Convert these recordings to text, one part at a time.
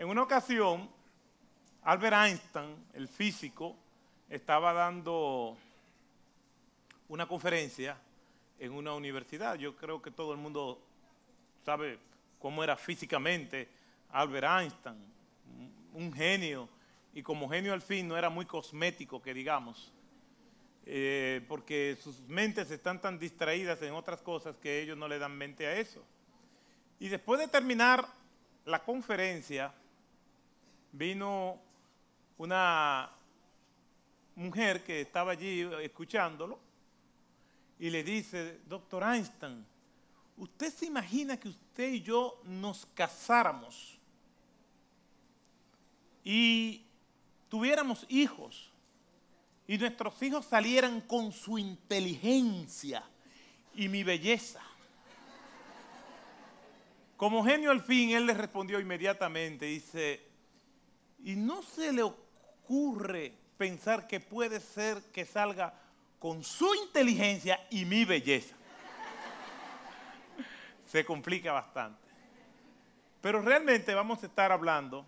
En una ocasión, Albert Einstein, el físico, estaba dando una conferencia en una universidad. Yo creo que todo el mundo sabe cómo era físicamente Albert Einstein, un genio, y como genio al fin no era muy cosmético, que digamos, eh, porque sus mentes están tan distraídas en otras cosas que ellos no le dan mente a eso. Y después de terminar la conferencia, vino una mujer que estaba allí escuchándolo y le dice, doctor Einstein, ¿usted se imagina que usted y yo nos casáramos y tuviéramos hijos y nuestros hijos salieran con su inteligencia y mi belleza? Como genio al fin, él le respondió inmediatamente, dice, y no se le ocurre pensar que puede ser que salga con su inteligencia y mi belleza. se complica bastante. Pero realmente vamos a estar hablando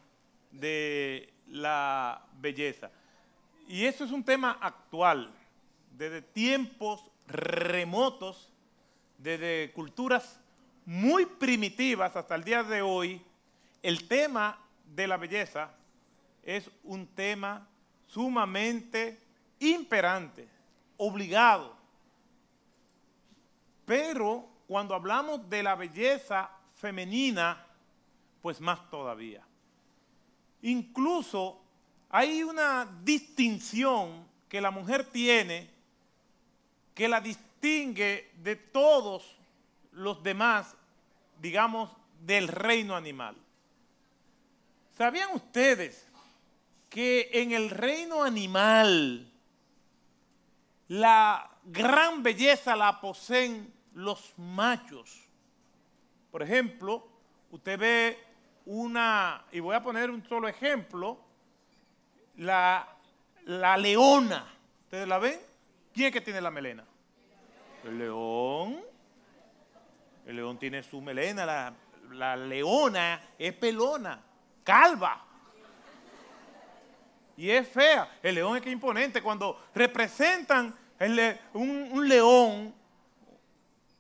de la belleza. Y eso es un tema actual, desde tiempos remotos, desde culturas muy primitivas hasta el día de hoy, el tema de la belleza es un tema sumamente imperante, obligado. Pero cuando hablamos de la belleza femenina, pues más todavía. Incluso hay una distinción que la mujer tiene que la distingue de todos los demás, digamos, del reino animal. ¿Sabían ustedes que en el reino animal la gran belleza la poseen los machos. Por ejemplo, usted ve una, y voy a poner un solo ejemplo, la, leona. ¿Ustedes la ven? ¿Quién es que tiene la melena? El león. El león tiene su melena, la, la leona es pelona, calva. Y es fea. El león es que imponente. Cuando representan un, león,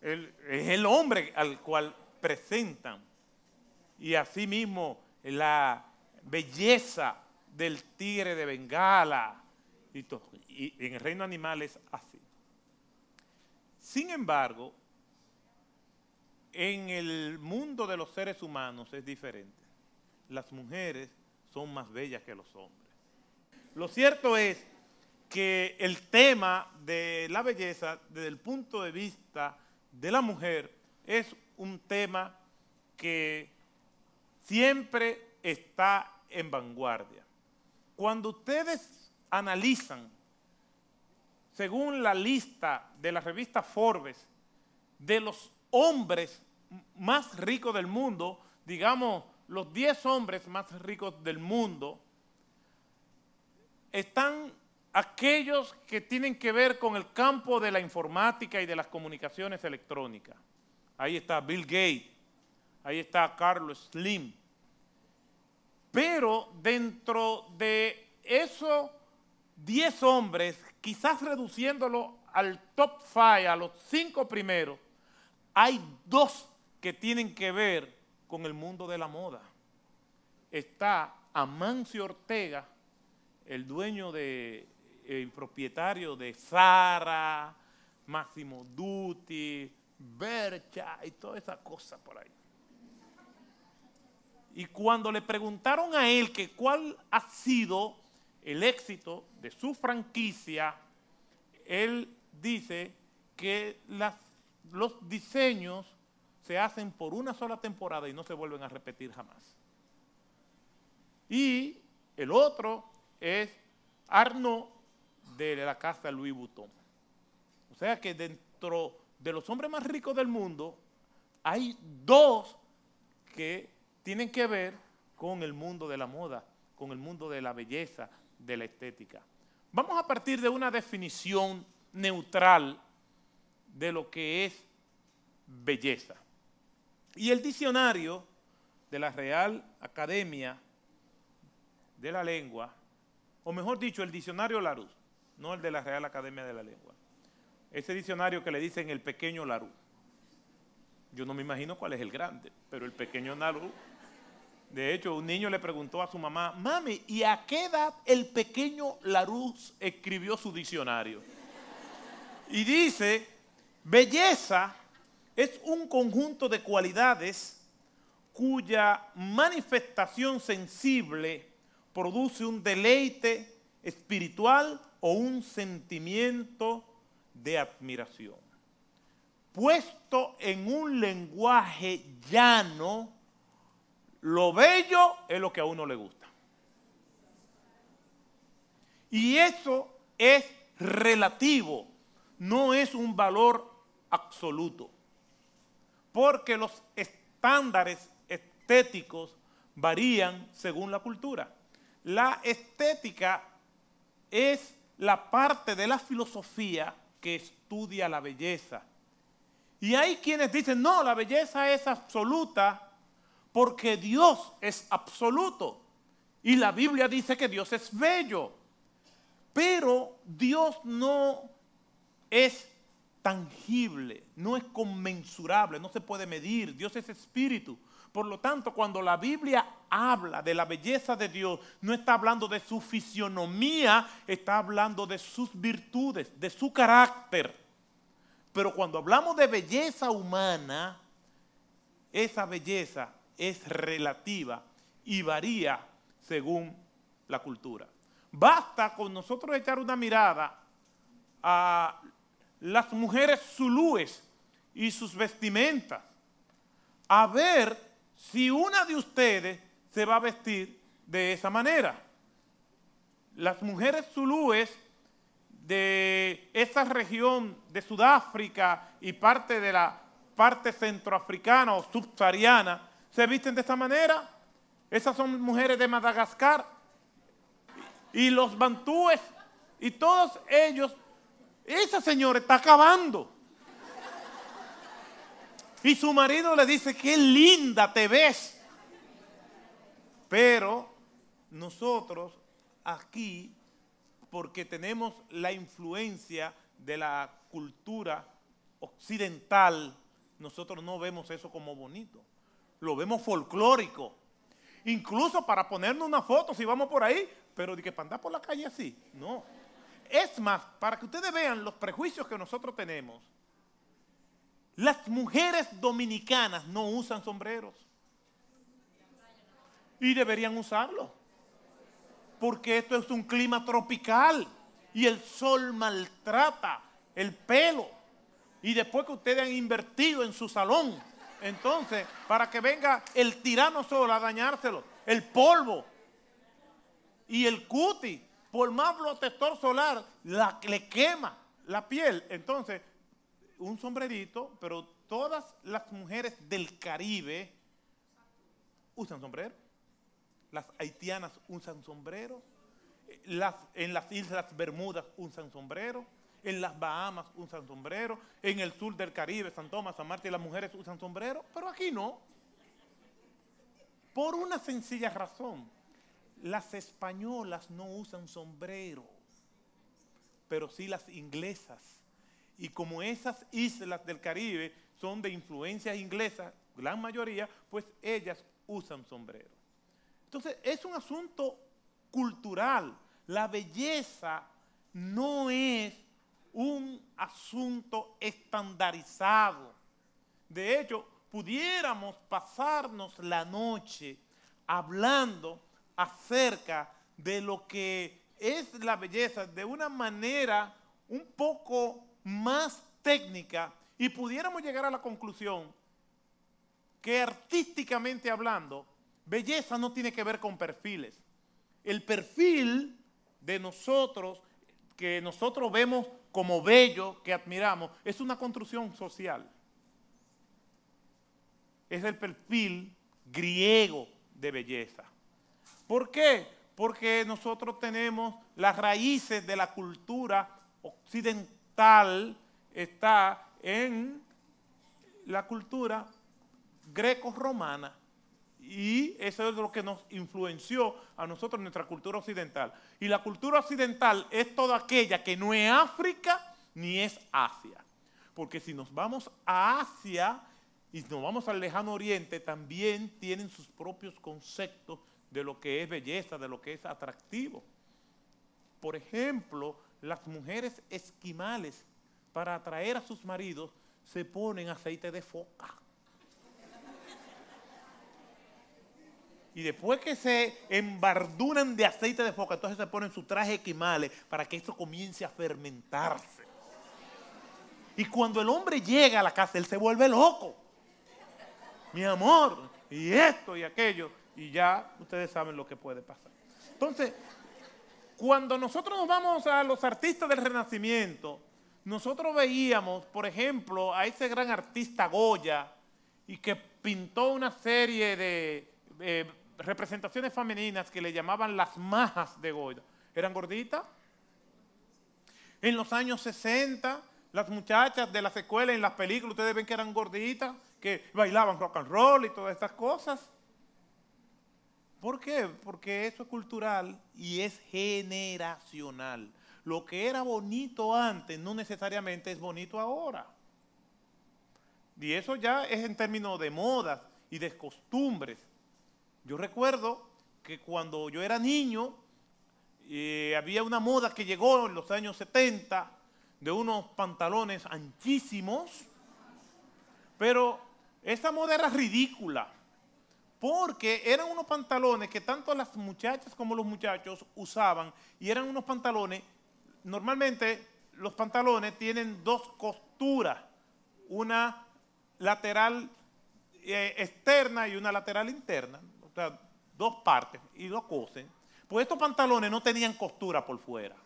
es el hombre al cual presentan. Y así mismo la belleza del tigre de Bengala. Y, y en el reino animal es así. Sin embargo, en el mundo de los seres humanos es diferente. Las mujeres son más bellas que los hombres. Lo cierto es que el tema de la belleza desde el punto de vista de la mujer es un tema que siempre está en vanguardia. Cuando ustedes analizan, según la lista de la revista Forbes, de los hombres más ricos del mundo, digamos los 10 hombres más ricos del mundo, están aquellos que tienen que ver con el campo de la informática y de las comunicaciones electrónicas. Ahí está Bill Gates, ahí está Carlos Slim. Pero dentro de esos 10 hombres, quizás reduciéndolo al top 5, a los 5 primeros, hay dos que tienen que ver con el mundo de la moda. Está Amancio Ortega el dueño de, el propietario de Zara, Máximo Dutti, Bercha y toda esa cosa por ahí. Y cuando le preguntaron a él que cuál ha sido el éxito de su franquicia, él dice que los diseños se hacen por una sola temporada y no se vuelven a repetir jamás. Y el otro es Arno de la casa Louis Vuitton. O sea que dentro de los hombres más ricos del mundo hay dos que tienen que ver con el mundo de la moda, con el mundo de la belleza, de la estética. Vamos a partir de una definición neutral de lo que es belleza. Y el diccionario de la Real Academia de la Lengua o mejor dicho, el diccionario Larus, no el de la Real Academia de la Lengua. Ese diccionario que le dicen el pequeño Larus. Yo no me imagino cuál es el grande, pero el pequeño Larus. De hecho, un niño le preguntó a su mamá, mami, ¿y a qué edad el pequeño Larus escribió su diccionario? Y dice, belleza es un conjunto de cualidades cuya manifestación sensible produce un deleite espiritual o un sentimiento de admiración. Puesto en un lenguaje llano, lo bello es lo que a uno le gusta. Y eso es relativo, no es un valor absoluto. Porque los estándares estéticos varían según la cultura. La estética es la parte de la filosofía que estudia la belleza. Y hay quienes dicen, no, la belleza es absoluta porque Dios es absoluto. Y la Biblia dice que Dios es bello. Pero Dios no es tangible, no es conmensurable, no se puede medir. Dios es espíritu. Por lo tanto, cuando la Biblia habla de la belleza de Dios, no está hablando de su fisionomía, está hablando de sus virtudes, de su carácter. Pero cuando hablamos de belleza humana, esa belleza es relativa y varía según la cultura. Basta con nosotros echar una mirada a las mujeres zulúes y sus vestimentas, a ver si una de ustedes se va a vestir de esa manera. Las mujeres zulúes de esa región de Sudáfrica y parte de la parte centroafricana o subsahariana se visten de esa manera. Esas son mujeres de Madagascar y los bantúes y todos ellos. Esa señora está acabando. Y su marido le dice, qué linda te ves. Pero nosotros aquí, porque tenemos la influencia de la cultura occidental, nosotros no vemos eso como bonito. Lo vemos folclórico. Incluso para ponernos una foto si vamos por ahí, pero de que para andar por la calle así, no. Es más, para que ustedes vean los prejuicios que nosotros tenemos, las mujeres dominicanas no usan sombreros. Y deberían usarlo. Porque esto es un clima tropical. Y el sol maltrata el pelo. Y después que ustedes han invertido en su salón. Entonces, para que venga el tirano sol a dañárselo. El polvo. Y el cuti. Por más protector solar, le quema la piel. Entonces, un sombrerito, pero todas las mujeres del Caribe usan sombrero. Las haitianas usan sombrero. Las, en las Islas Bermudas usan sombrero. En las Bahamas usan sombrero. En el sur del Caribe, San Tomás, San Martín, las mujeres usan sombrero. Pero aquí no. Por una sencilla razón. Las españolas no usan sombrero, pero sí las inglesas y como esas islas del Caribe son de influencia inglesa, gran mayoría, pues ellas usan sombrero. Entonces, es un asunto cultural. La belleza no es un asunto estandarizado. De hecho, pudiéramos pasarnos la noche hablando acerca de lo que es la belleza de una manera un poco más técnica y pudiéramos llegar a la conclusión que artísticamente hablando, belleza no tiene que ver con perfiles. El perfil de nosotros, que nosotros vemos como bello, que admiramos, es una construcción social. Es el perfil griego de belleza. ¿Por qué? Porque nosotros tenemos las raíces de la cultura occidental tal está en la cultura greco-romana. Y eso es lo que nos influenció a nosotros nuestra cultura occidental. Y la cultura occidental es toda aquella que no es África ni es Asia. Porque si nos vamos a Asia y nos vamos al lejano oriente, también tienen sus propios conceptos de lo que es belleza, de lo que es atractivo. Por ejemplo, las mujeres esquimales, para atraer a sus maridos, se ponen aceite de foca. Y después que se embardunan de aceite de foca, entonces se ponen su traje esquimales para que esto comience a fermentarse. Y cuando el hombre llega a la casa, él se vuelve loco. Mi amor, y esto y aquello. Y ya ustedes saben lo que puede pasar. Entonces, cuando nosotros nos vamos a los artistas del Renacimiento, nosotros veíamos, por ejemplo, a ese gran artista Goya, y que pintó una serie de eh, representaciones femeninas que le llamaban las majas de Goya. ¿Eran gorditas? En los años 60, las muchachas de las escuelas, en las películas, ustedes ven que eran gorditas, que bailaban rock and roll y todas estas cosas. ¿Por qué? Porque eso es cultural y es generacional. Lo que era bonito antes no necesariamente es bonito ahora. Y eso ya es en términos de modas y de costumbres. Yo recuerdo que cuando yo era niño eh, había una moda que llegó en los años 70 de unos pantalones anchísimos, pero esa moda era ridícula porque eran unos pantalones que tanto las muchachas como los muchachos usaban y eran unos pantalones, normalmente los pantalones tienen dos costuras, una lateral eh, externa y una lateral interna, o sea, dos partes y dos cosen. Pues estos pantalones no tenían costura por fuera,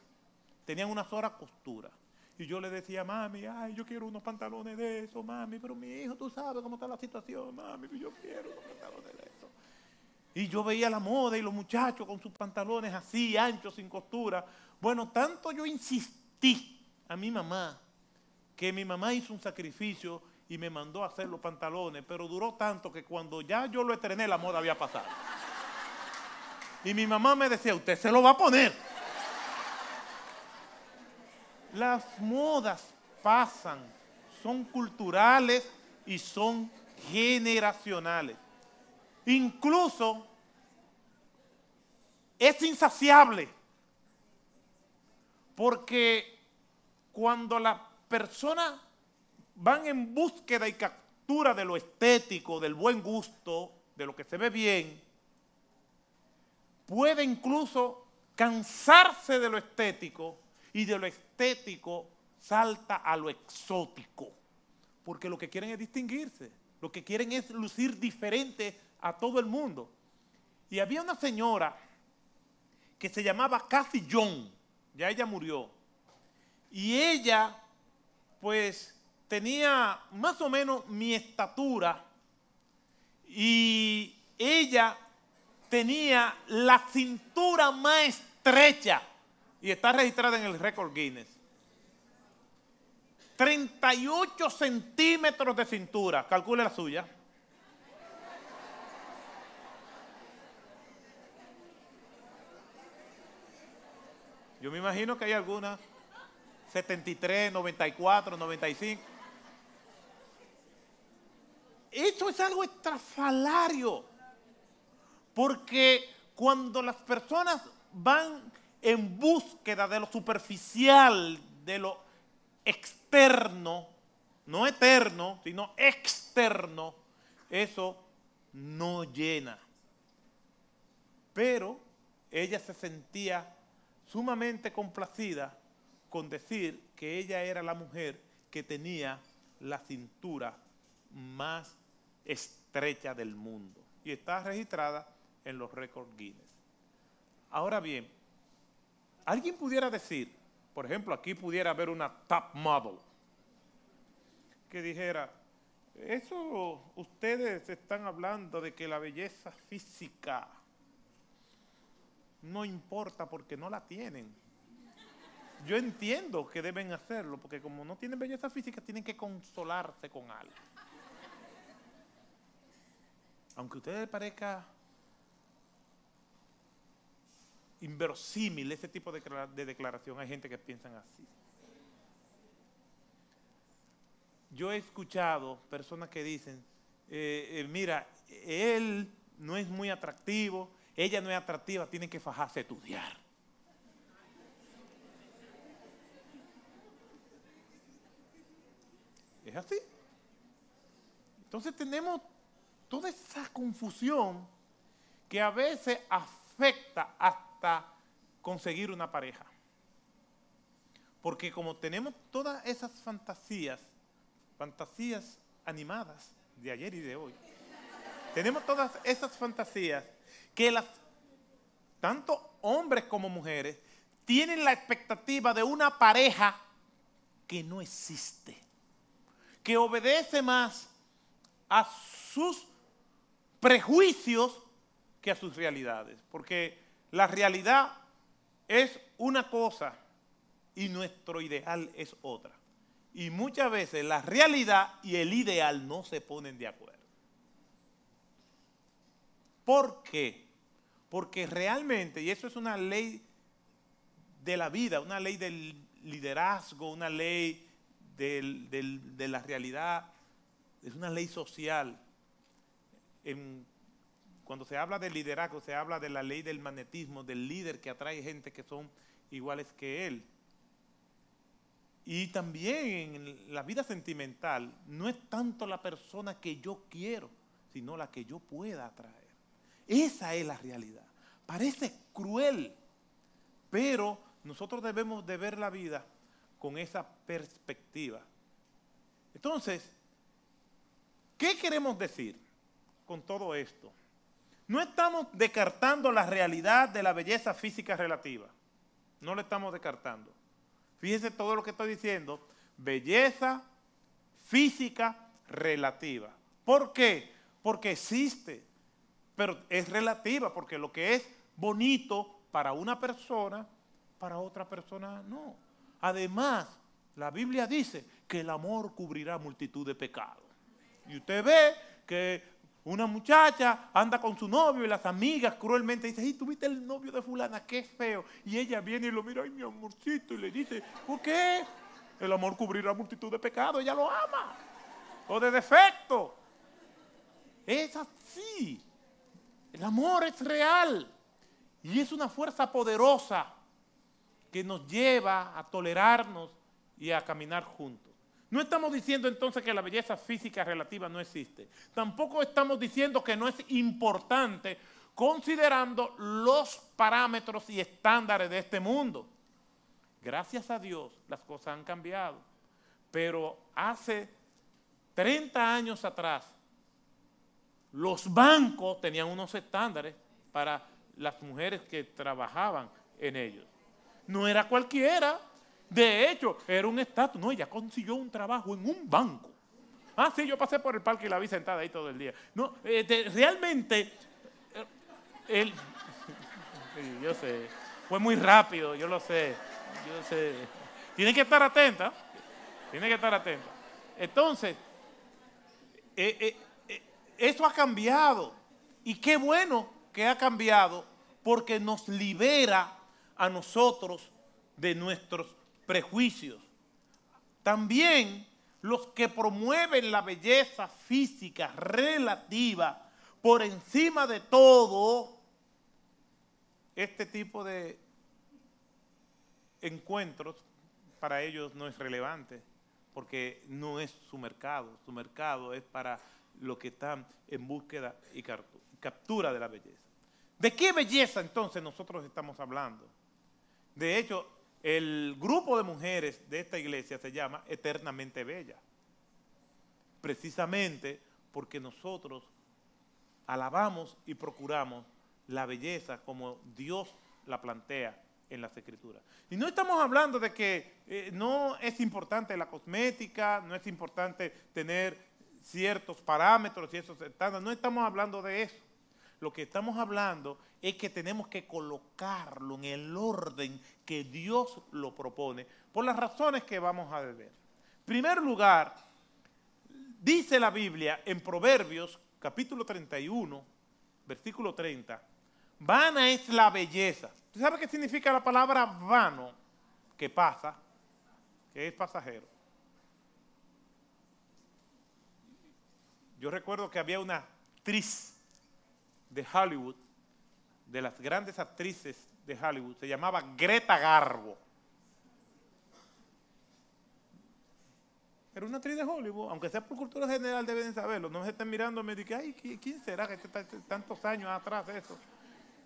tenían una sola costura. Y yo le decía, mami, ay, yo quiero unos pantalones de eso, mami, pero mi hijo, tú sabes cómo está la situación, mami, yo quiero unos pantalones de eso. Y yo veía la moda y los muchachos con sus pantalones así, anchos, sin costura. Bueno, tanto yo insistí a mi mamá que mi mamá hizo un sacrificio y me mandó a hacer los pantalones, pero duró tanto que cuando ya yo lo estrené, la moda había pasado. Y mi mamá me decía, usted se lo va a poner. Las modas pasan, son culturales y son generacionales. Incluso es insaciable. Porque cuando las personas van en búsqueda y captura de lo estético, del buen gusto, de lo que se ve bien, puede incluso cansarse de lo estético y de lo estético salta a lo exótico. Porque lo que quieren es distinguirse, lo que quieren es lucir diferente a todo el mundo. Y había una señora que se llamaba Cassie John, ya ella murió. Y ella, pues, tenía más o menos mi estatura y ella tenía la cintura más estrecha y está registrada en el récord Guinness. 38 centímetros de cintura, calcule la suya. Yo me imagino que hay algunas 73, 94, 95. Esto es algo estrafalario, Porque cuando las personas van en búsqueda de lo superficial, de lo externo, no eterno, sino externo, eso no llena. Pero ella se sentía sumamente complacida con decir que ella era la mujer que tenía la cintura más estrecha del mundo y está registrada en los récords Guinness. Ahora bien, alguien pudiera decir, por ejemplo, aquí pudiera haber una top model que dijera, eso ustedes están hablando de que la belleza física no importa porque no la tienen. Yo entiendo que deben hacerlo porque como no tienen belleza física tienen que consolarse con algo. Aunque a ustedes parezca inverosímil ese tipo de declaración, hay gente que piensan así. Yo he escuchado personas que dicen, eh, eh, mira, él no es muy atractivo, ella no es atractiva, tiene que fajarse a estudiar. ¿Es así? Entonces tenemos toda esa confusión que a veces afecta hasta conseguir una pareja. Porque como tenemos todas esas fantasías, fantasías animadas de ayer y de hoy, tenemos todas esas fantasías que las, tanto hombres como mujeres tienen la expectativa de una pareja que no existe, que obedece más a sus prejuicios que a sus realidades, porque la realidad es una cosa y nuestro ideal es otra. Y muchas veces la realidad y el ideal no se ponen de acuerdo. ¿Por qué? Porque realmente, y eso es una ley de la vida, una ley del liderazgo, una ley de la realidad, es una ley social. cuando se habla de liderazgo, se habla de la ley del magnetismo, del líder que atrae gente que son iguales que él. Y también en la vida sentimental no es tanto la persona que yo quiero, sino la que yo pueda atraer. Esa es la realidad. Parece cruel, pero nosotros debemos de ver la vida con esa perspectiva. Entonces, ¿qué queremos decir con todo esto? No estamos descartando la realidad de la belleza física relativa. No la estamos descartando. Fíjense todo lo que estoy diciendo. Belleza física relativa. ¿Por qué? Porque existe pero es relativa porque lo que es bonito para una persona, para otra persona no. Además, la Biblia dice que el amor cubrirá multitud de pecados. Y usted ve que una muchacha anda con su novio y las amigas cruelmente dicen, ¿y tuviste el novio de fulana? ¡Qué feo! Y ella viene y lo mira, ¡ay, mi amorcito! Y le dice, ¿por qué? El amor cubrirá multitud de pecados, ella lo ama. O de defecto. Es así. El amor es real y es una fuerza poderosa que nos lleva a tolerarnos y a caminar juntos. No estamos diciendo entonces que la belleza física relativa no existe. Tampoco estamos diciendo que no es importante considerando los parámetros y estándares de este mundo. Gracias a Dios las cosas han cambiado. Pero hace 30 años atrás los bancos tenían unos estándares para las mujeres que trabajaban en ellos. No era cualquiera. De hecho, era un estatus. No, ella consiguió un trabajo en un banco. Ah, sí, yo pasé por el parque y la vi sentada ahí todo el día. No, eh, realmente, él... Eh, yo sé, fue muy rápido, yo lo sé, yo sé. Tienen que estar atenta, tiene que estar atenta. Entonces, eh, eso ha cambiado. Y qué bueno que ha cambiado porque nos libera a nosotros de nuestros prejuicios. También los que promueven la belleza física relativa por encima de todo, este tipo de encuentros para ellos no es relevante porque no es su mercado, su mercado es para lo que están en búsqueda y captura de la belleza. ¿De qué belleza entonces nosotros estamos hablando? De hecho, el grupo de mujeres de esta iglesia se llama Eternamente Bella, precisamente porque nosotros alabamos y procuramos la belleza como Dios la plantea en las escrituras. Y no estamos hablando de que eh, no es importante la cosmética, no es importante tener ciertos parámetros, esos estándares. No estamos hablando de eso. Lo que estamos hablando es que tenemos que colocarlo en el orden que Dios lo propone, por las razones que vamos a ver. En primer lugar, dice la Biblia en Proverbios capítulo 31, versículo 30, vana es la belleza. ¿Usted sabe qué significa la palabra vano? Que pasa, que es pasajero. Yo recuerdo que había una actriz de Hollywood, de las grandes actrices de Hollywood, se llamaba Greta Garbo. Era una actriz de Hollywood, aunque sea por cultura general deben saberlo. No me estén mirando me dicen, ay, ¿quién será que está tantos años atrás eso?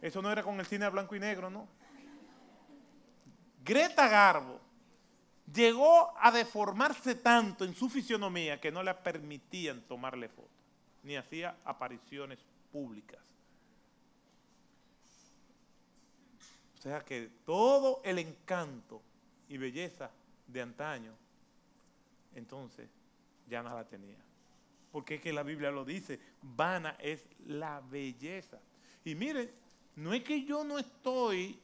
Eso no era con el cine blanco y negro, ¿no? Greta Garbo llegó a deformarse tanto en su fisionomía que no le permitían tomarle fotos, ni hacía apariciones públicas. O sea que todo el encanto y belleza de antaño, entonces ya no la tenía. Porque es que la Biblia lo dice, vana es la belleza. Y miren, no es que yo no estoy,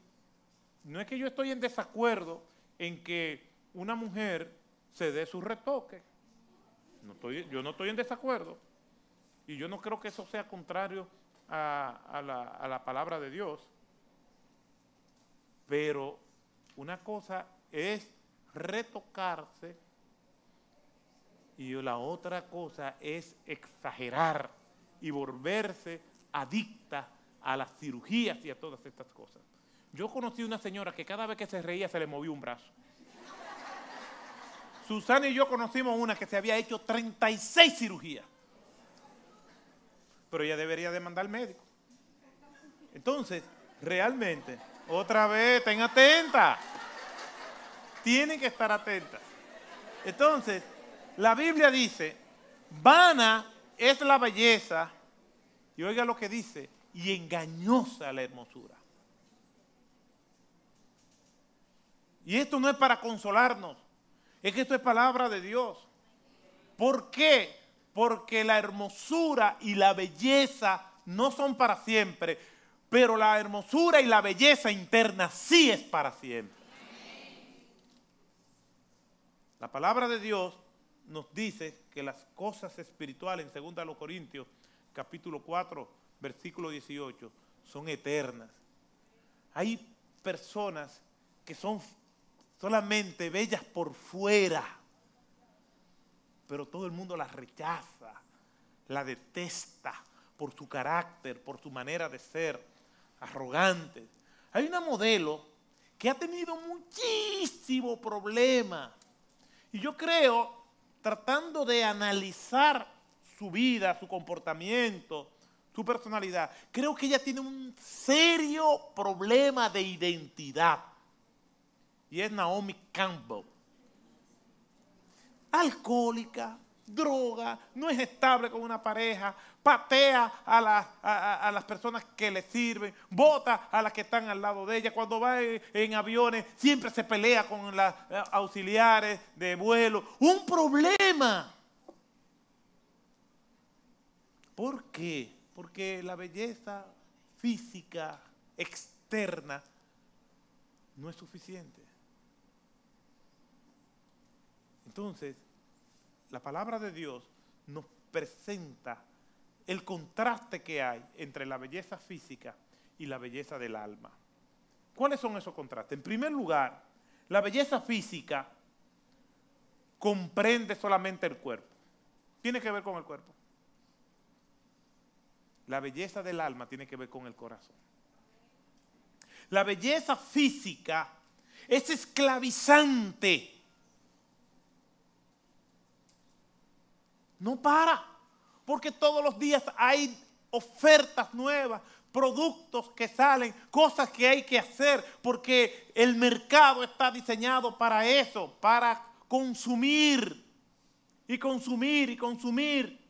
no es que yo estoy en desacuerdo en que una mujer se dé su retoque. yo no estoy en desacuerdo. Y yo no creo que eso sea contrario a, la, a la palabra de Dios. Pero una cosa es retocarse y la otra cosa es exagerar y volverse adicta a las cirugías y a todas estas cosas. Yo conocí una señora que cada vez que se reía se le movía un brazo. Susana y yo conocimos una que se había hecho 36 cirugías. Pero ella debería demandar al médico. Entonces, realmente, otra vez, ten atenta. Tienen que estar atentas. Entonces, la Biblia dice, vana es la belleza, y oiga lo que dice, y engañosa la hermosura. Y esto no es para consolarnos. Es que esto es palabra de Dios. ¿Por qué? Porque la hermosura y la belleza no son para siempre, pero la hermosura y la belleza interna sí es para siempre. La palabra de Dios nos dice que las cosas espirituales en 2 Corintios capítulo 4 versículo 18 son eternas. Hay personas que son solamente bellas por fuera, pero todo el mundo las rechaza, la detesta por su carácter, por su manera de ser, arrogante. Hay una modelo que ha tenido muchísimo problema y yo creo, tratando de analizar su vida, su comportamiento, su personalidad, creo que ella tiene un serio problema de identidad y es Naomi Campbell. Alcohólica, droga, no es estable con una pareja, patea a las, personas que le sirven, bota a las que están al lado de ella. Cuando va en, aviones, siempre se pelea con las eh, auxiliares de vuelo. Un problema. ¿Por qué? Porque la belleza física externa no es suficiente. Entonces, la palabra de Dios nos presenta el contraste que hay entre la belleza física y la belleza del alma. ¿Cuáles son esos contrastes? En primer lugar, la belleza física comprende solamente el cuerpo. Tiene que ver con el cuerpo. La belleza del alma tiene que ver con el corazón. La belleza física es esclavizante No para, porque todos los días hay ofertas nuevas, productos que salen, cosas que hay que hacer, porque el mercado está diseñado para eso, para consumir y consumir y consumir.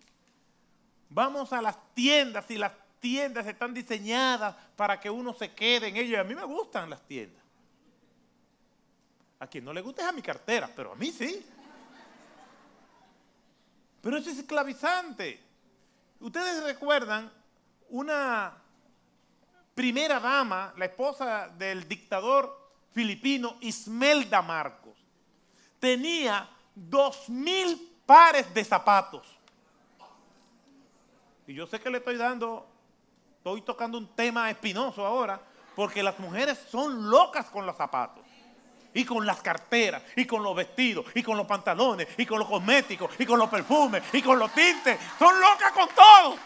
Vamos a las tiendas y las tiendas están diseñadas para que uno se quede en ellas. A mí me gustan las tiendas. A quien no le gusta es a mi cartera, pero a mí sí. Pero eso es esclavizante. Ustedes recuerdan una primera dama, la esposa del dictador filipino Ismelda Marcos, tenía dos mil pares de zapatos. Y yo sé que le estoy dando, estoy tocando un tema espinoso ahora, porque las mujeres son locas con los zapatos y con las carteras, y con los vestidos, y con los pantalones, y con los cosméticos, y con los perfumes, y con los tintes. Son locas con todo.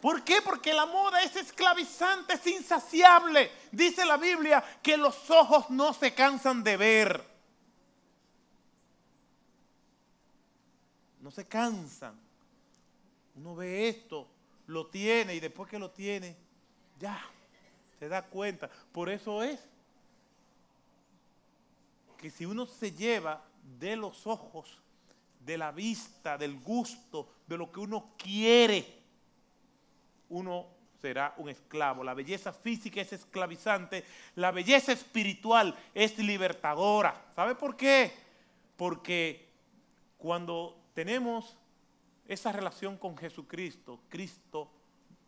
¿Por qué? Porque la moda es esclavizante, es insaciable. Dice la Biblia que los ojos no se cansan de ver. No se cansan. Uno ve esto, lo tiene y después que lo tiene, ya se da cuenta. Por eso es que si uno se lleva de los ojos, de la vista, del gusto, de lo que uno quiere, uno será un esclavo. La belleza física es esclavizante, la belleza espiritual es libertadora. ¿Sabe por qué? Porque cuando tenemos esa relación con Jesucristo, Cristo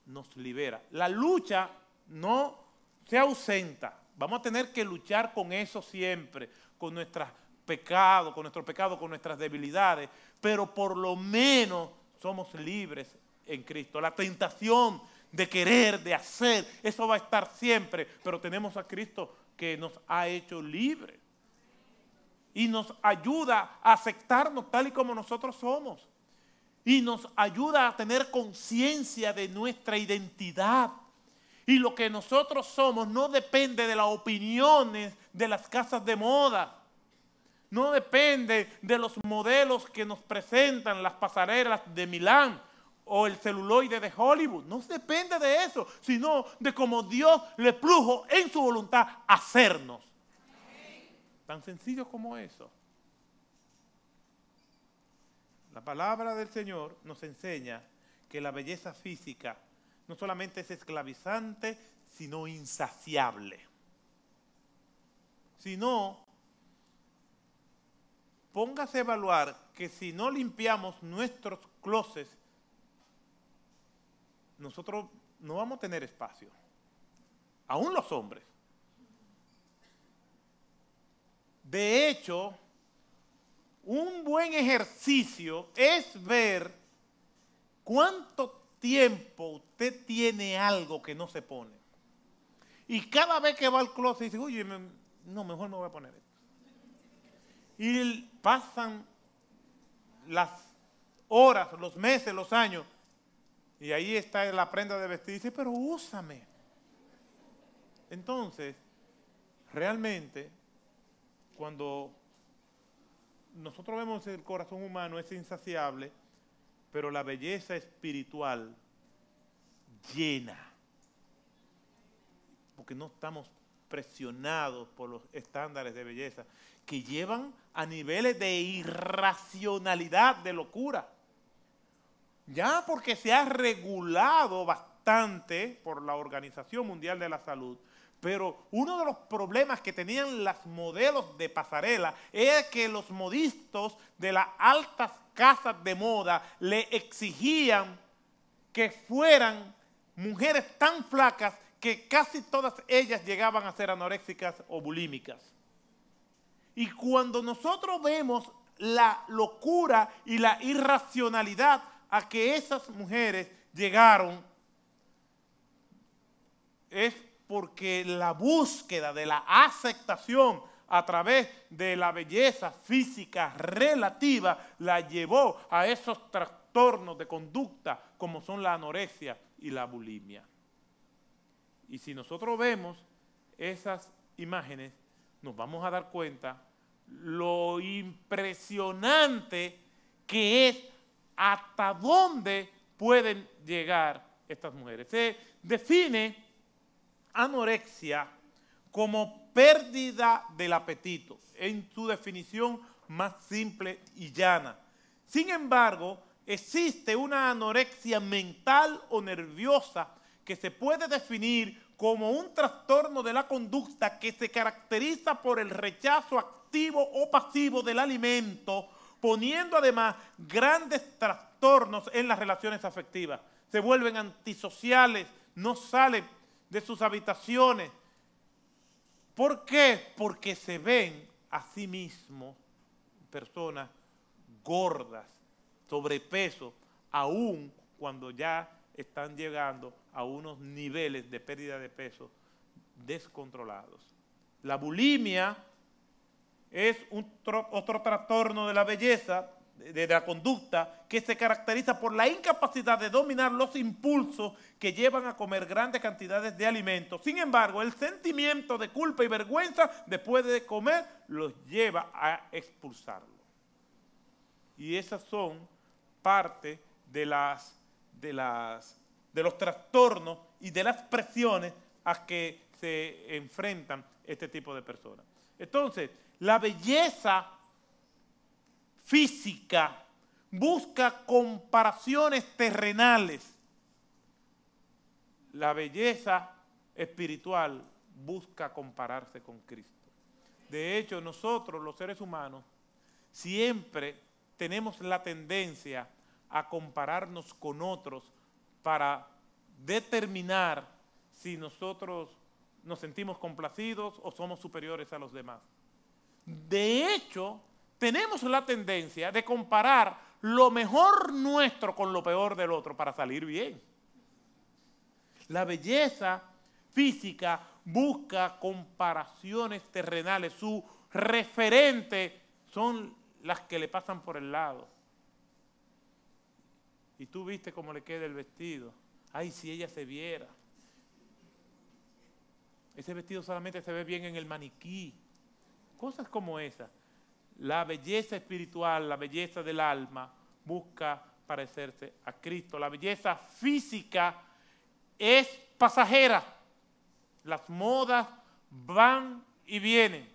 nos libera. La lucha no se ausenta. Vamos a tener que luchar con eso siempre, con nuestros pecados, con nuestro pecado, con nuestras debilidades, pero por lo menos somos libres en Cristo. La tentación de querer, de hacer, eso va a estar siempre, pero tenemos a Cristo que nos ha hecho libres y nos ayuda a aceptarnos tal y como nosotros somos y nos ayuda a tener conciencia de nuestra identidad y lo que nosotros somos no depende de las opiniones de las casas de moda. No depende de los modelos que nos presentan las pasarelas de Milán o el celuloide de Hollywood. No depende de eso, sino de cómo Dios le plujo en su voluntad hacernos. Tan sencillo como eso. La palabra del Señor nos enseña que la belleza física no solamente es esclavizante, sino insaciable. Si no, póngase a evaluar que si no limpiamos nuestros closets, nosotros no vamos a tener espacio. Aún los hombres. De hecho, un buen ejercicio es ver cuánto tiempo usted tiene algo que no se pone. Y cada vez que va al closet dice, oye, no, mejor no voy a poner esto. Y pasan las horas, los meses, los años. Y ahí está la prenda de vestir. Y dice, pero úsame. Entonces, realmente, cuando nosotros vemos el corazón humano es insaciable, pero la belleza espiritual llena. Porque no estamos presionados por los estándares de belleza que llevan a niveles de irracionalidad, de locura. Ya porque se ha regulado bastante por la Organización Mundial de la Salud pero uno de los problemas que tenían las modelos de pasarela era que los modistos de las altas casas de moda le exigían que fueran mujeres tan flacas que casi todas ellas llegaban a ser anoréxicas o bulímicas. Y cuando nosotros vemos la locura y la irracionalidad a que esas mujeres llegaron, es porque la búsqueda de la aceptación a través de la belleza física relativa la llevó a esos trastornos de conducta como son la anorexia y la bulimia. Y si nosotros vemos esas imágenes, nos vamos a dar cuenta lo impresionante que es hasta dónde pueden llegar estas mujeres. Se define anorexia como pérdida del apetito, en su definición más simple y llana. Sin embargo, existe una anorexia mental o nerviosa que se puede definir como un trastorno de la conducta que se caracteriza por el rechazo activo o pasivo del alimento, poniendo además grandes trastornos en las relaciones afectivas. Se vuelven antisociales, no salen de sus habitaciones. ¿Por qué? Porque se ven a sí mismos personas gordas, sobrepeso, aún cuando ya están llegando a unos niveles de pérdida de peso descontrolados. La bulimia es otro trastorno de la belleza de la conducta que se caracteriza por la incapacidad de dominar los impulsos que llevan a comer grandes cantidades de alimentos. Sin embargo, el sentimiento de culpa y vergüenza después de comer los lleva a expulsarlo. Y esas son parte de, las, de, las, de los trastornos y de las presiones a que se enfrentan este tipo de personas. Entonces, la belleza física busca comparaciones terrenales. La belleza espiritual busca compararse con Cristo. De hecho, nosotros los seres humanos siempre tenemos la tendencia a compararnos con otros para determinar si nosotros nos sentimos complacidos o somos superiores a los demás. De hecho, tenemos la tendencia de comparar lo mejor nuestro con lo peor del otro para salir bien. La belleza física busca comparaciones terrenales, su referente son las que le pasan por el lado. Y tú viste cómo le queda el vestido. Ay, si ella se viera. Ese vestido solamente se ve bien en el maniquí. Cosas como esas. La belleza espiritual, la belleza del alma, busca parecerse a Cristo. La belleza física es pasajera. Las modas van y vienen.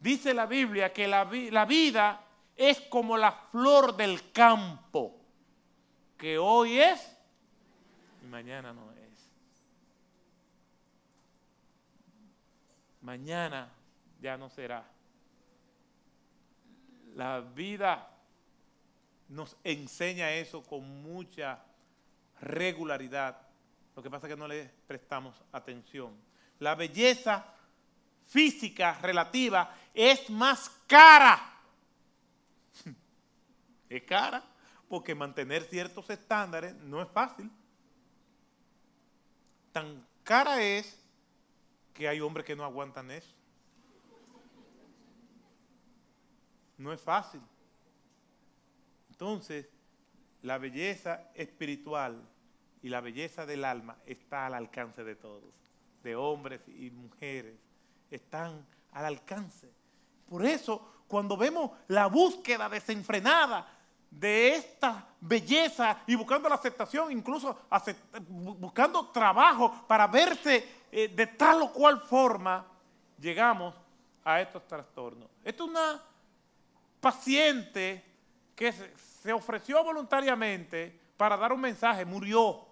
Dice la Biblia que la, vida es como la flor del campo, que hoy es y mañana no es. Mañana ya no será. La vida nos enseña eso con mucha regularidad. Lo que pasa es que no le prestamos atención. La belleza física relativa es más cara. Es cara porque mantener ciertos estándares no es fácil. Tan cara es que hay hombres que no aguantan eso. No es fácil. Entonces, la belleza espiritual y la belleza del alma está al alcance de todos, de hombres y mujeres, están al alcance. Por eso, cuando vemos la búsqueda desenfrenada de esta belleza y buscando la aceptación, incluso buscando trabajo para verse eh, de tal o cual forma, llegamos a estos trastornos. Esto es una paciente que se ofreció voluntariamente para dar un mensaje, murió.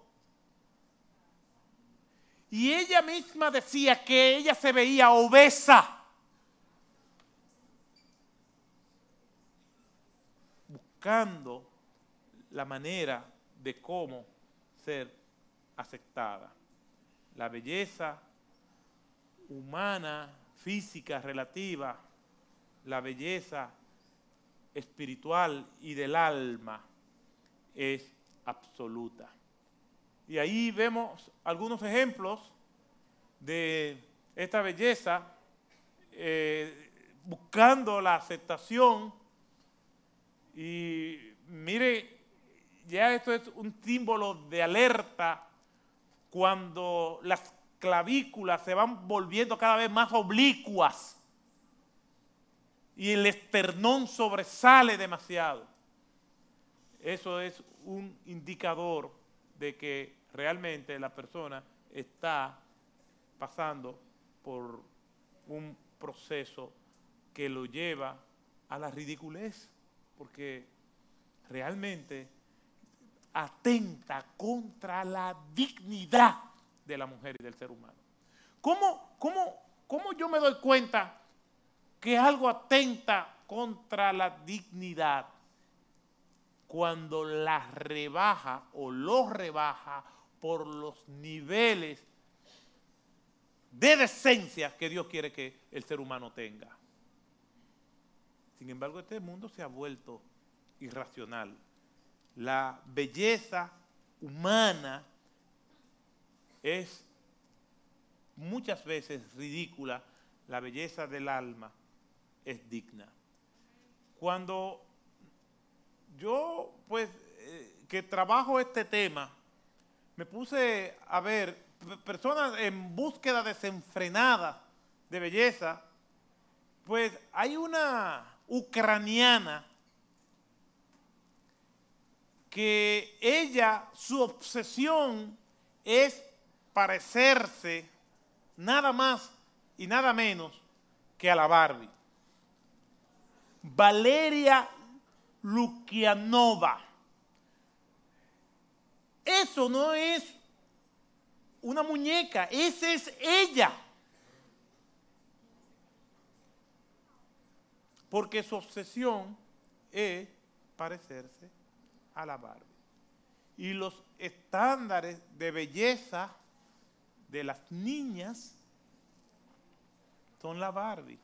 Y ella misma decía que ella se veía obesa. Buscando la manera de cómo ser aceptada. La belleza humana, física, relativa, la belleza espiritual y del alma es absoluta. Y ahí vemos algunos ejemplos de esta belleza eh, buscando la aceptación. Y mire, ya esto es un símbolo de alerta cuando las clavículas se van volviendo cada vez más oblicuas y el esternón sobresale demasiado. Eso es un indicador de que realmente la persona está pasando por un proceso que lo lleva a la ridiculez, porque realmente atenta contra la dignidad de la mujer y del ser humano. ¿Cómo, yo me doy cuenta que algo atenta contra la dignidad cuando la rebaja o lo rebaja por los niveles de decencia que Dios quiere que el ser humano tenga. Sin embargo, este mundo se ha vuelto irracional. La belleza humana es muchas veces ridícula, la belleza del alma es digna. Cuando yo, pues, eh, que trabajo este tema, me puse a ver personas en búsqueda desenfrenada de belleza, pues hay una ucraniana que ella, su obsesión es parecerse nada más y nada menos que a la Barbie. Valeria Lukianova. Eso no es una muñeca, esa es ella. Porque su obsesión es parecerse a la Barbie. Y los estándares de belleza de las niñas son la Barbie.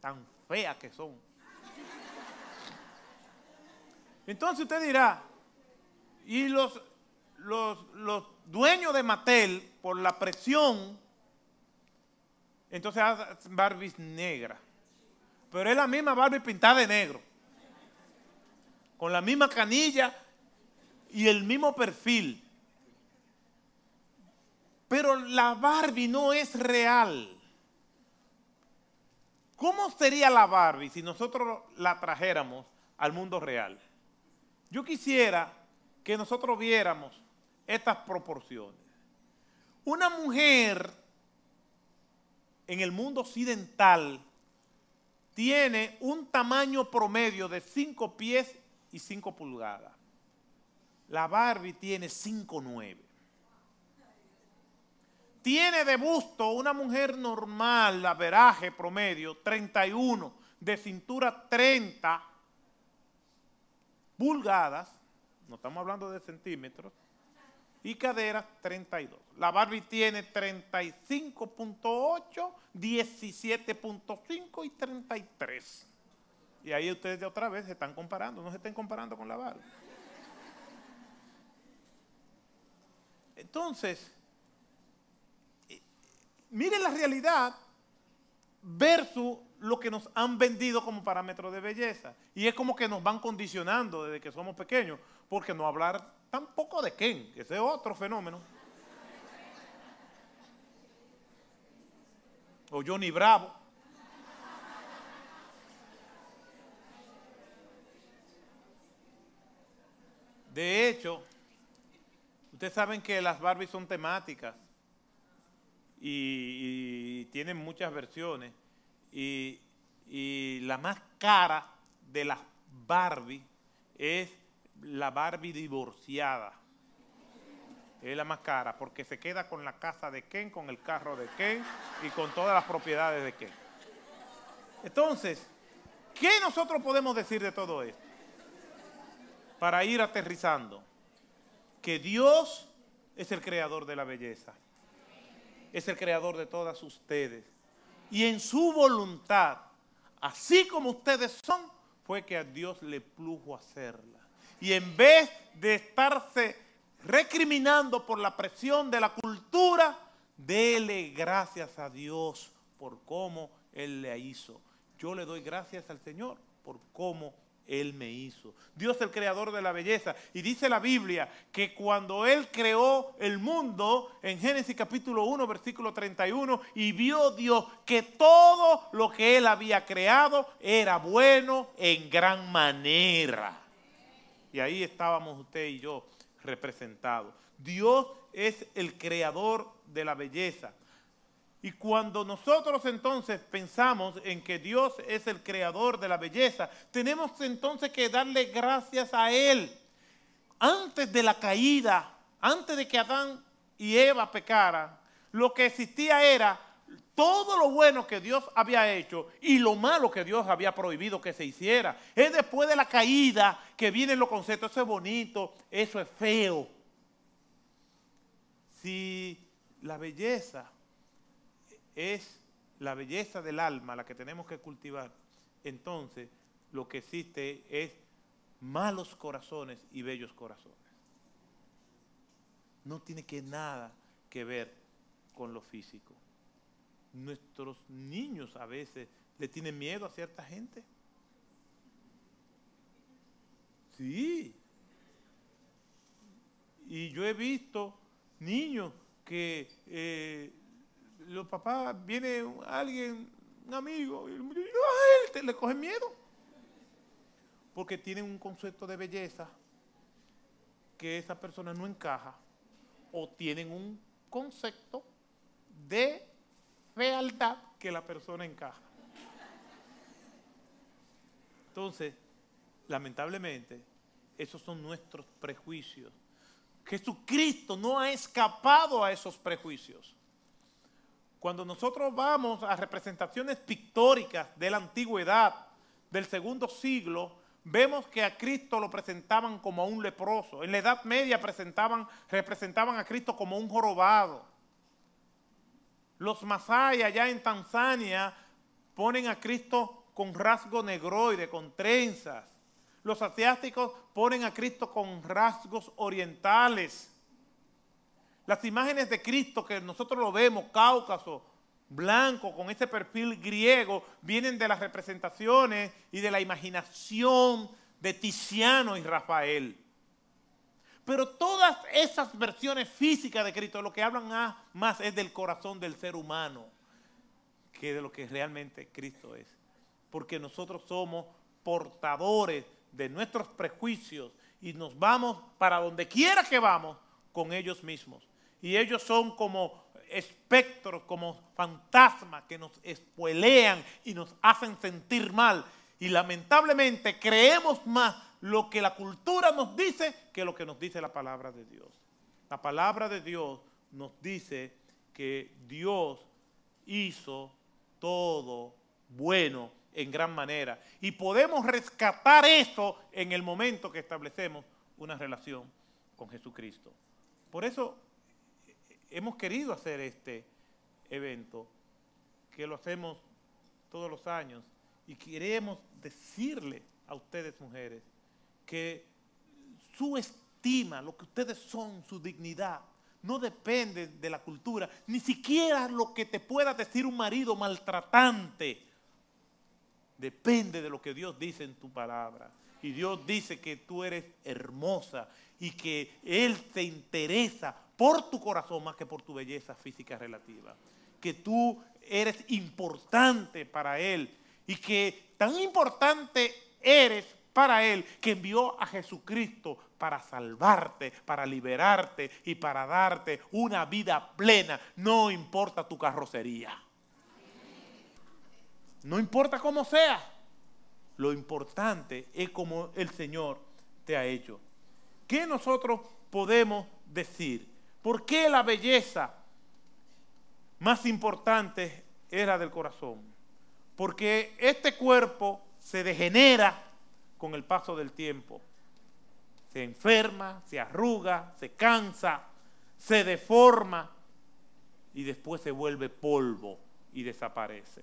Tan feas que son. Entonces usted dirá, y los, los, dueños de Mattel, por la presión, entonces hacen Barbie negra, Pero es la misma Barbie pintada de negro. Con la misma canilla y el mismo perfil. Pero la Barbie no es real. ¿Cómo sería la Barbie si nosotros la trajéramos al mundo real? Yo quisiera que nosotros viéramos estas proporciones. Una mujer en el mundo occidental tiene un tamaño promedio de 5 pies y 5 pulgadas. La Barbie tiene 5,9. Tiene de busto una mujer normal, la veraje promedio, 31, de cintura 30 pulgadas, no estamos hablando de centímetros, y cadera 32. La Barbie tiene 35.8, 17.5 y 33. Y ahí ustedes de otra vez se están comparando, no se estén comparando con la Barbie. Entonces, miren la realidad versus lo que nos han vendido como parámetro de belleza. Y es como que nos van condicionando desde que somos pequeños, porque no hablar tampoco de Ken, que ese es otro fenómeno. O Johnny Bravo. De hecho, ustedes saben que las Barbies son temáticas y, tienen muchas versiones. Y, y, la más cara de las Barbie es la Barbie divorciada. Es la más cara porque se queda con la casa de Ken, con el carro de Ken y con todas las propiedades de Ken. Entonces, ¿qué nosotros podemos decir de todo esto? Para ir aterrizando, que Dios es el creador de la belleza es el creador de todas ustedes. Y en su voluntad, así como ustedes son, fue que a Dios le plujo hacerla. Y en vez de estarse recriminando por la presión de la cultura, dele gracias a Dios por cómo Él le hizo. Yo le doy gracias al Señor por cómo él me hizo. Dios el creador de la belleza. Y dice la Biblia que cuando Él creó el mundo, en Génesis capítulo 1, versículo 31, y vio Dios que todo lo que Él había creado era bueno en gran manera. Y ahí estábamos usted y yo representados. Dios es el creador de la belleza. Y cuando nosotros entonces pensamos en que Dios es el creador de la belleza, tenemos entonces que darle gracias a Él. Antes de la caída, antes de que Adán y Eva pecaran, lo que existía era todo lo bueno que Dios había hecho y lo malo que Dios había prohibido que se hiciera. Es después de la caída que vienen los conceptos, eso es bonito, eso es feo. Si la belleza es la belleza del alma la que tenemos que cultivar, entonces lo que existe es malos corazones y bellos corazones. No tiene que nada que ver con lo físico. Nuestros niños a veces le tienen miedo a cierta gente. Sí. Y yo he visto niños que eh, los papás, viene alguien, un amigo, y le coge miedo. Porque tienen un concepto de belleza que esa persona no encaja. O tienen un concepto de fealdad que la persona encaja. Entonces, lamentablemente, esos son nuestros prejuicios. Jesucristo no ha escapado a esos prejuicios. Cuando nosotros vamos a representaciones pictóricas de la antigüedad, del segundo siglo, vemos que a Cristo lo presentaban como un leproso. En la Edad Media presentaban, representaban a Cristo como un jorobado. Los masai allá en Tanzania ponen a Cristo con rasgo negroide, con trenzas. Los asiáticos ponen a Cristo con rasgos orientales. Las imágenes de Cristo que nosotros lo vemos, Cáucaso, blanco, con ese perfil griego, vienen de las representaciones y de la imaginación de Tiziano y Rafael. Pero todas esas versiones físicas de Cristo lo que hablan más es del corazón del ser humano que de lo que realmente Cristo es. Porque nosotros somos portadores de nuestros prejuicios y nos vamos para donde quiera que vamos con ellos mismos y ellos son como espectros, como fantasmas que nos espuelean y nos hacen sentir mal. Y lamentablemente creemos más lo que la cultura nos dice que lo que nos dice la palabra de Dios. La palabra de Dios nos dice que Dios hizo todo bueno en gran manera. Y podemos rescatar eso en el momento que establecemos una relación con Jesucristo. Por eso hemos querido hacer este evento, que lo hacemos todos los años, y queremos decirle a ustedes mujeres que su estima, lo que ustedes son, su dignidad, no depende de la cultura, ni siquiera lo que te pueda decir un marido maltratante. Depende de lo que Dios dice en tu palabra. Y Dios dice que tú eres hermosa y que Él te interesa por tu corazón más que por tu belleza física relativa. Que tú eres importante para Él y que tan importante eres para Él que envió a Jesucristo para salvarte, para liberarte y para darte una vida plena. No importa tu carrocería. No importa cómo sea. Lo importante es como el Señor te ha hecho. ¿Qué nosotros podemos decir? ¿Por qué la belleza más importante es la del corazón? Porque este cuerpo se degenera con el paso del tiempo. Se enferma, se arruga, se cansa, se deforma y después se vuelve polvo y desaparece.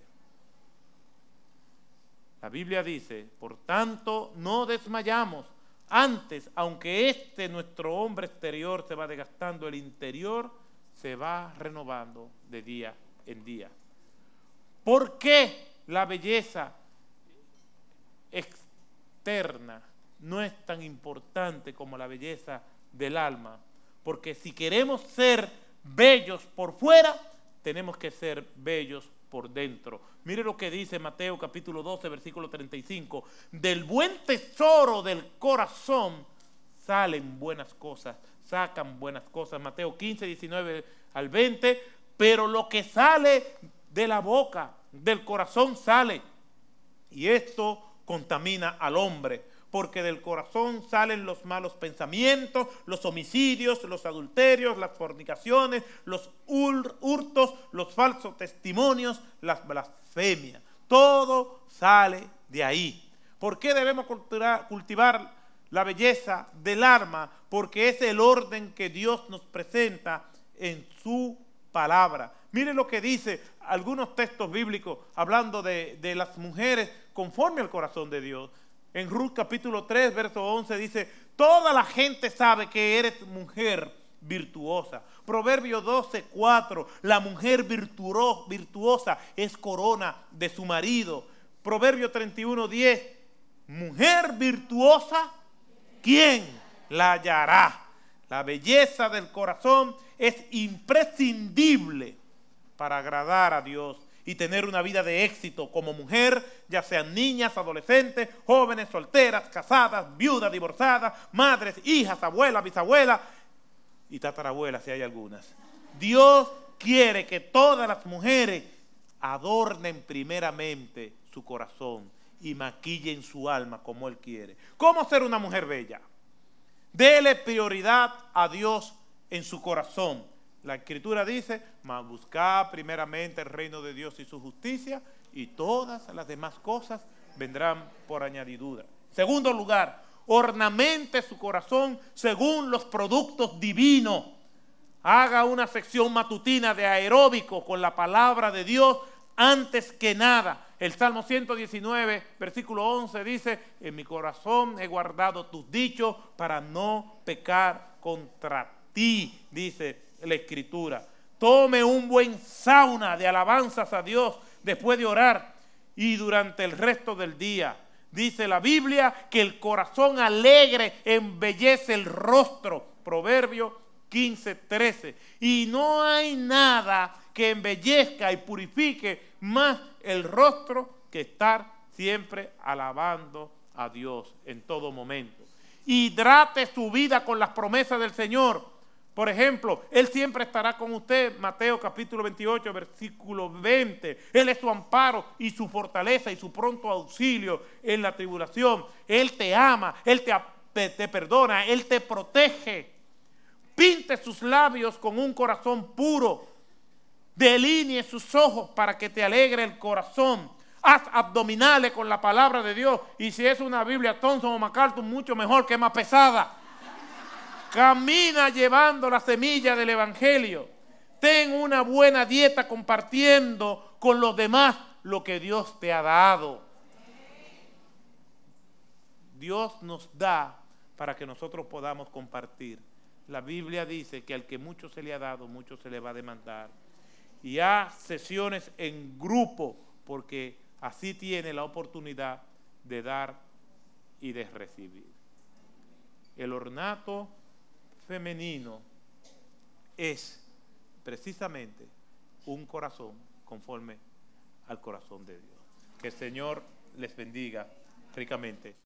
La Biblia dice, por tanto, no desmayamos antes, aunque este nuestro hombre exterior se va desgastando, el interior se va renovando de día en día. ¿Por qué la belleza externa no es tan importante como la belleza del alma? Porque si queremos ser bellos por fuera, tenemos que ser bellos por dentro. Mire lo que dice Mateo capítulo 12, versículo 35. Del buen tesoro del corazón salen buenas cosas, sacan buenas cosas. Mateo 15, 19 al 20. Pero lo que sale de la boca, del corazón sale. Y esto contamina al hombre porque del corazón salen los malos pensamientos, los homicidios, los adulterios, las fornicaciones, los hurtos, los falsos testimonios, las blasfemias. Todo sale de ahí. ¿Por qué debemos cultivar la belleza del alma? Porque es el orden que Dios nos presenta en su palabra. Mire lo que dice algunos textos bíblicos hablando de las mujeres conforme al corazón de Dios. En Ruth capítulo 3, verso 11 dice, toda la gente sabe que eres mujer virtuosa. Proverbio 12, 4, la mujer virtuosa es corona de su marido. Proverbio 31, 10, mujer virtuosa, ¿quién la hallará? La belleza del corazón es imprescindible para agradar a Dios y tener una vida de éxito como mujer, ya sean niñas, adolescentes, jóvenes, solteras, casadas, viudas, divorciadas, madres, hijas, abuelas, bisabuelas y tatarabuelas si hay algunas. Dios quiere que todas las mujeres adornen primeramente su corazón y maquillen su alma como Él quiere. ¿Cómo ser una mujer bella? Dele prioridad a Dios en su corazón la escritura dice, mas buscad primeramente el reino de Dios y su justicia y todas las demás cosas vendrán por añadidura. Segundo lugar, ornamente su corazón según los productos divinos. Haga una sección matutina de aeróbico con la palabra de Dios antes que nada. El Salmo 119, versículo 11 dice, en mi corazón he guardado tus dichos para no pecar contra ti, dice la escritura. Tome un buen sauna de alabanzas a Dios después de orar y durante el resto del día. Dice la Biblia que el corazón alegre embellece el rostro. Proverbio 15, 13. Y no hay nada que embellezca y purifique más el rostro que estar siempre alabando a Dios en todo momento. Hidrate su vida con las promesas del Señor por ejemplo, Él siempre estará con usted, Mateo capítulo 28, versículo 20. Él es su amparo y su fortaleza y su pronto auxilio en la tribulación. Él te ama, Él te, te, perdona, Él te protege. Pinte sus labios con un corazón puro. Delinee sus ojos para que te alegre el corazón. Haz abdominales con la palabra de Dios. Y si es una Biblia Thompson o MacArthur, mucho mejor que más pesada. Camina llevando la semilla del Evangelio. Ten una buena dieta compartiendo con los demás lo que Dios te ha dado. Dios nos da para que nosotros podamos compartir. La Biblia dice que al que mucho se le ha dado, mucho se le va a demandar. Y a sesiones en grupo, porque así tiene la oportunidad de dar y de recibir. El ornato femenino es precisamente un corazón conforme al corazón de Dios. Que el Señor les bendiga ricamente.